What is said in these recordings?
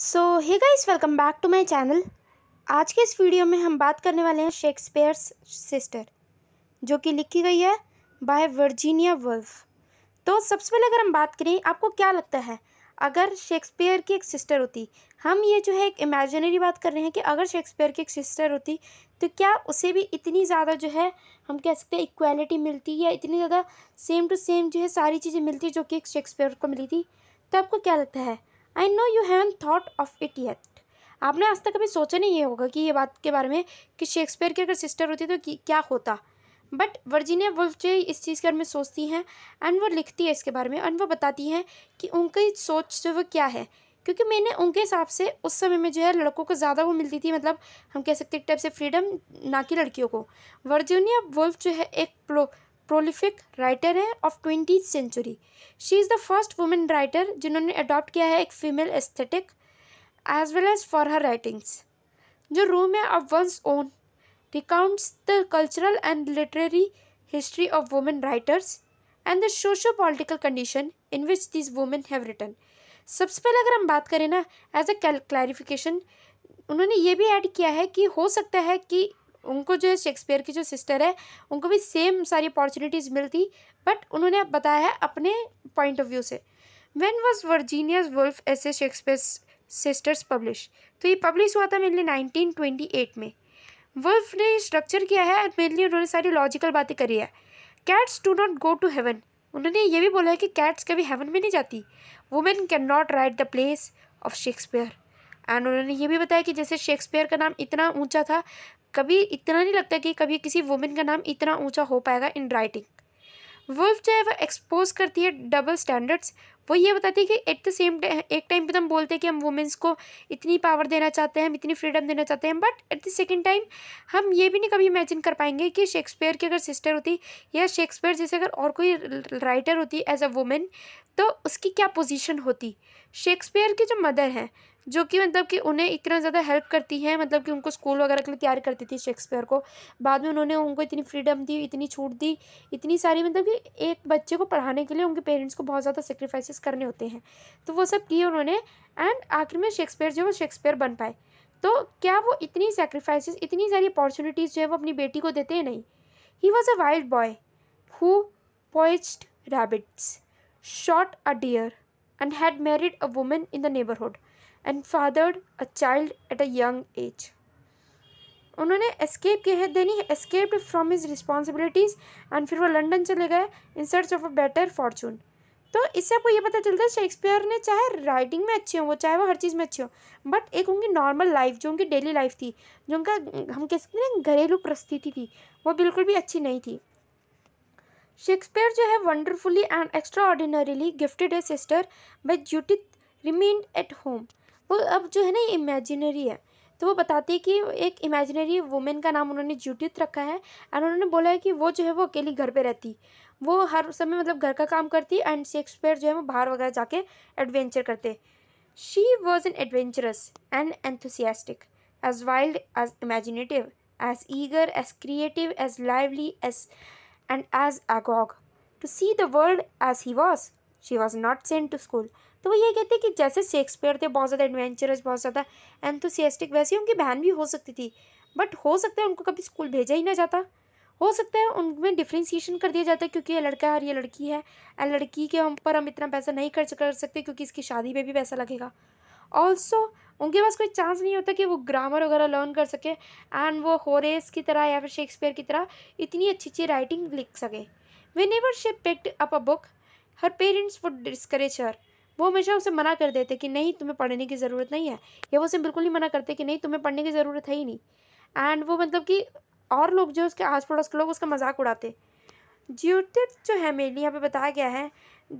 So hey guys welcome back to my channel आज के इस वीडियो में हम बात करने वाले हैं शेक्सपियर सिस्टर जो कि लिखी गई है बाय वर्जीनिया वर्फ तो सबसे पहले अगर हम बात करें आपको क्या लगता है अगर शेक्सपियर की एक सिस्टर होती हम ये जो है एक इमेजनरी बात कर रहे हैं कि अगर शेक्सपियर की एक सिस्टर होती तो क्या उसे भी इतनी ज़्यादा जो है हम कह सकते हैं इक्वालिटी मिलती या इतनी ज़्यादा सेम टू सेम जो है सारी चीज़ें मिलती जो कि एक शेक्सपियर को मिली थी तो आपको क्या लगता है I know you haven't thought of it yet आपने आज तक कभी सोचा नहीं ये होगा कि ये बात के बारे में कि शेक्सपियर की अगर सिस्टर होती तो क्या होता बट वर्जीनिया वुल्फ जो इस चीज़ के बारे में सोचती हैं एंड वो लिखती है इसके बारे में एंड वो बताती हैं कि उनकी सोच जो वो क्या है क्योंकि मैंने उनके हिसाब से उस समय में जो है लड़कों को ज़्यादा वो मिलती थी मतलब हम कह सकते हैं टाइप से फ्रीडम ना कि लड़कियों को वर्जीनिया वुल्फ जो है एक प्रोलिफिक राइटर हैं of twenty century she is the first women writer जिन्होंने अडॉप्ट किया है एक female aesthetic as well as for her writings जो रूम है of one's own recounts the cultural and literary history of women writers and the socio political condition in which this women have written सबसे पहले अगर हम बात करें ना as a clarification उन्होंने ये भी ऐड किया है कि हो सकता है कि उनको जो है शेक्सपियर की जो सिस्टर है उनको भी सेम सारी अपॉर्चुनिटीज़ मिलती बट उन्होंने बताया है अपने पॉइंट ऑफ व्यू से when was Virginia's Woolf as a Shakespeare sisters publish तो ये पब्लिश हुआ था मेनली नाइनटीन ट्वेंटी एट में वुल्फ ने स्ट्रक्चर किया है और मेनली उन्होंने सारी लॉजिकल बातें करी है cats do not go to heaven उन्होंने ये भी बोला है कि कैट्स कभी हेवन में नहीं जाती women can not write the place of Shakespeare and उन्होंने ये भी बताया कि जैसे शेक्सपियर का नाम इतना ऊंचा था कभी इतना नहीं लगता कि कभी किसी वुमेन का नाम इतना ऊंचा हो पाएगा इन राइटिंग वुल्फ जो है वह एक्सपोज करती है डबल स्टैंडर्ड्स वो ये बताती है कि एट द सेम एक टाइम पे तो हम बोलते हैं कि हम वुमेंस को इतनी पावर देना चाहते हैं हम इतनी फ्रीडम देना चाहते हैं but at the second time हम ये भी नहीं कभी इमेजिन कर पाएंगे कि शेक्सपियर की अगर सिस्टर होती या शेक्सपियर जैसे अगर और कोई राइटर होती एज अ वुमेन तो उसकी क्या पोजिशन होती शेक्सपियर की जो मदर हैं जो कि मतलब कि उन्हें इतना ज़्यादा हेल्प करती है मतलब कि उनको स्कूल वगैरह के लिए तैयार करती थी शेक्सपियर को बाद में उन्होंने उनको इतनी फ्रीडम दी इतनी छूट दी इतनी सारी मतलब कि एक बच्चे को पढ़ाने के लिए उनके पेरेंट्स को बहुत ज़्यादा सेक्रीफाइसिस करने होते हैं तो वो सब किए उन्होंने एंड आखिर में शेक्सपियर जो है वो शेक्सपियर बन पाए तो क्या वो इतनी सेक्रीफाइस इतनी सारी अपॉर्चुनिटीज़ जो है वो अपनी बेटी को देते हैं नहीं ही was a wild boy who poached rabbits shot a deer and had married a women in the neighbourhood and fathered a child at a young age उन्होंने एस्केप किया है then he escaped from his responsibilities and फिर वो London चले गए in search of a better fortune तो इससे आपको ये पता चलता है शेक्सपियर ने चाहे राइटिंग में अच्छे हों वो चाहे वो हर चीज़ में अच्छे हों बट एक उनकी नॉर्मल लाइफ जो उनकी डेली लाइफ थी जो उनका हम कह सकते हैं घरेलू परिस्थिति थी वो बिल्कुल भी अच्छी नहीं थी शेक्सपियर जो है wonderfully and extraordinarily gifted है sister by Judith remained at home वो अब जो है ना इमेजिनरी है तो वो बताती है कि एक इमेजिनरी वुमेन का नाम उन्होंने जूडिथ रखा है एंड उन्होंने बोला है कि वो जो है वो अकेली घर पे रहती वो हर समय मतलब घर का काम करती एंड शेक्सपियर जो है वो बाहर वगैरह जाके एडवेंचर करते she was an adventurous and enthusiastic as wild as imaginative as eager as creative as lively as and as agog to see the world as he was she was not sent to school तो वो ये कहते हैं कि जैसे Shakespeare थे बहुत ज़्यादा एडवेंचरस बहुत ज़्यादा एंथुसियास्टिक वैसे ही उनकी बहन भी हो सकती थी बट हो सकता है उनको कभी स्कूल भेजा ही ना जाता हो सकता है उनमें डिफ्रेंसीशन कर दिया जाता है क्योंकि ये लड़का है और ये लड़की है एंड लड़की के हम पर हम इतना पैसा नहीं खर्च कर सकते क्योंकि इसकी शादी में भी पैसा लगेगा ऑल्सो उनके पास कोई चांस नहीं होता कि वो ग्रामर वगैरह लर्न कर सके एंड वो होरेस की तरह या फिर शेक्सपियर की तरह इतनी अच्छी अच्छी राइटिंग लिख सके वे never she picked up a book her parents would discourage her वो हमेशा उसे मना कर देते कि नहीं तुम्हें पढ़ने की ज़रूरत नहीं है या वो उसे बिल्कुल ही मना करते कि नहीं तुम्हें पढ़ने की ज़रूरत है ही नहीं एंड वो मतलब कि और लोग जो उसके आस पड़ोस के लोग उसका मजाक उड़ाते ज्योतिष जो है मेनली यहाँ पे बताया गया है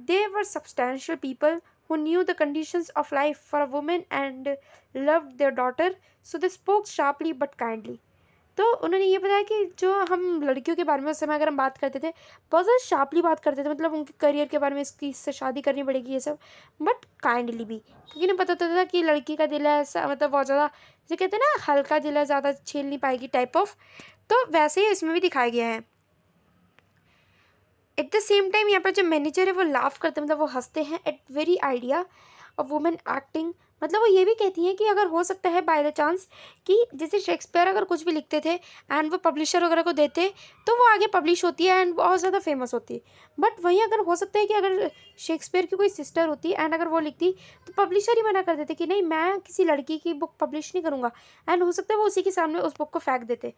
they were substantial people who knew the condition of life for a women and love their daughter so they spoke sharply but kindly तो उन्होंने ये बताया कि जो हम लड़कियों के बारे में उस समय अगर हम बात करते थे बहुत ज़्यादा शार्पली बात करते थे मतलब उनके करियर के बारे में इसकी इससे शादी करनी पड़ेगी ये सब बट काइंडली भी क्योंकि उन्हें पता होता तो था कि लड़की का दिल है ऐसा मतलब बहुत ज़्यादा जैसे कहते हैं ना हल्का दिल है ज़्यादा छील नहीं पाएगी टाइप ऑफ तो वैसे ही इसमें भी दिखाया गया है एट द सेम टाइम यहाँ पर जो मैनेजर है वो लाफ करते हैं मतलब वो हंसते हैं at very idea a women acting मतलब वो ये भी कहती हैं कि अगर हो सकता है बाय द चांस कि जैसे शेक्सपियर अगर कुछ भी लिखते थे एंड वो पब्लिशर वगैरह को देते तो वो आगे पब्लिश होती है एंड बहुत ज़्यादा फेमस होती है बट वहीं अगर हो सकता है कि अगर शेक्सपियर की कोई सिस्टर होती एंड अगर वो लिखती तो पब्लिशर ही मना कर देते कि नहीं मैं किसी लड़की की बुक पब्लिश नहीं करूँगा एंड हो सकता है वो उसी के सामने उस बुक को फेंक देते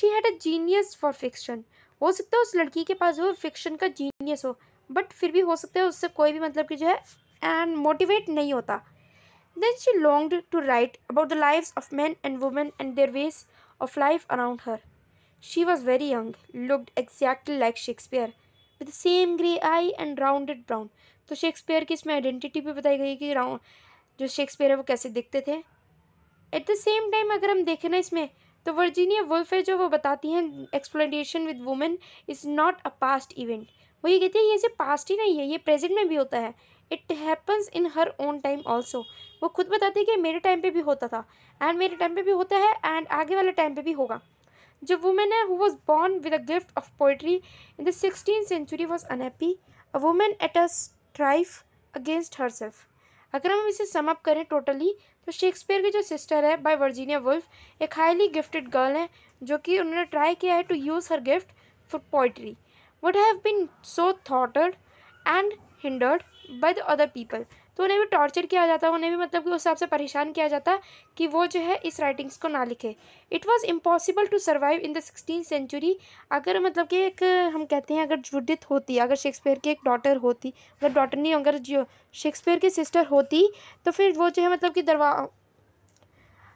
she had a genius for fiction हो सकता है उस लड़की के पास जो फिक्शन का जीनियस हो बट फिर भी हो सकता है उससे कोई भी मतलब कि जो है एंड मोटिवेट नहीं होता Then she longed to write about the lives of men and women and their ways of life around her. She was very young, looked exactly like Shakespeare, with the same grey eye and rounded brown. तो Shakespeare की इसमें identity भी बताई गई कि round जो Shakespeare है वो कैसे दिखते थे एट द सेम टाइम अगर हम देखें ना इसमें तो वर्जीनिया वुल्फ है जो वो बताती हैं explanation with women is not a past event वो ये कहती है ये सिर्फ पास्ट ही नहीं है ये प्रेजेंट में भी होता है it happens in her own time also वो खुद बताती है कि मेरे टाइम पे भी होता था एंड मेरे टाइम पे भी होता है एंड आगे वाले टाइम पे भी होगा जो वुमेन है who was born with a gift of poetry in the sixteen century was unhappy a women at a strife against herself अगर हम इसे समअप करें टोटली तो शेक्सपियर की जो सिस्टर है बाय वर्जीनिया वुल्फ एक हाईली गिफ्टेड गर्ल है जो कि उन्होंने ट्राई किया है to use her gift for poetry would have been so थॉटड and hindered the other people तो उन्हें भी टॉर्चर किया जाता उन्हें भी मतलब कि उस हिसाब से परेशान किया जाता कि वो जो है इस राइटिंग्स को ना लिखे it was impossible to survive in the sixteen century अगर मतलब कि एक हम कहते हैं अगर जुडित होती अगर शेक्सपियर की एक डॉटर होती अगर डॉटर नहीं अगर जो शेक्सपियर की सिस्टर होती तो फिर वो जो है मतलब कि दरवा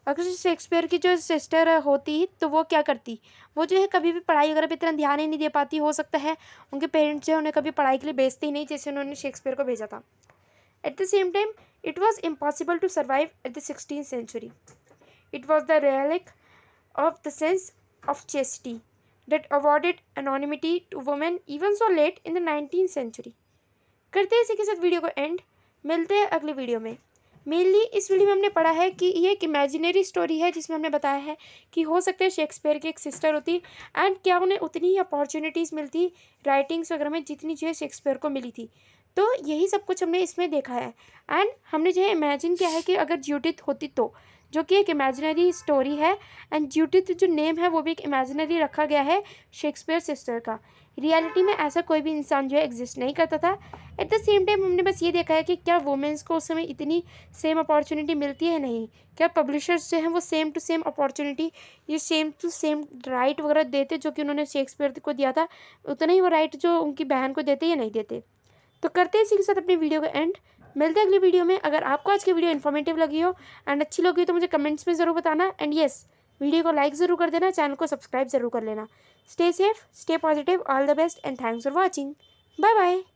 अगर शेक्सपियर की जो सिस्टर होती तो वो क्या करती वो जो है कभी भी पढ़ाई वगैरह पे इतना ध्यान ही नहीं दे पाती हो सकता है उनके पेरेंट्स जो है उन्हें कभी पढ़ाई के लिए भेजते ही नहीं जैसे उन्होंने शेक्सपियर को भेजा था at the same time it was impossible to survive at the sixteen century it was the relic of the sense of chastity that awarded anonymity to women even so late in the nineteen century करते हैं इसी के साथ video को and मिलते हैं अगले video में मेनली इस वीडियो में हमने पढ़ा है कि ये एक इमेजिनरी स्टोरी है जिसमें हमने बताया है कि हो सकता है शेक्सपियर की एक सिस्टर होती एंड क्या उन्हें उतनी ही अपॉर्चुनिटीज़ मिलती राइटिंग्स वगैरह में जितनी जो है शेक्सपियर को मिली थी तो यही सब कुछ हमने इसमें देखा है एंड हमने जो है इमेजिन किया है कि अगर ज्यूटिथ होती तो जो कि एक इमेजिनरी स्टोरी है एंड ज्यूटिथ जो नेम है वो भी एक इमेजिनरी रखा गया है शेक्सपियर सिस्टर का रियलिटी में ऐसा कोई भी इंसान जो है एग्जिस्ट नहीं करता था एट द सेम टाइम हमने बस ये देखा है कि क्या वुमेंस को उस समय इतनी सेम अपॉर्चुनिटी मिलती है नहीं क्या पब्लिशर्स जो हैं वो सेम टू सेम अपॉर्चुनिटी ये सेम टू सेम राइट वगैरह देते जो कि उन्होंने शेक्सपियर को दिया था उतना ही वो राइट जो उनकी बहन को देते या नहीं देते तो करते हैं इसी के साथ अपनी वीडियो का एंड मिलते हैं अगली वीडियो में अगर आपको आज की वीडियो इन्फॉर्मेटिव लगी हो एंड अच्छी लगी हो तो मुझे कमेंट्स में ज़रूर बताना एंड येस वीडियो को लाइक ज़रूर कर देना चैनल को सब्सक्राइब ज़रूर कर लेना stay safe stay positive all the best and thanks for watching bye bye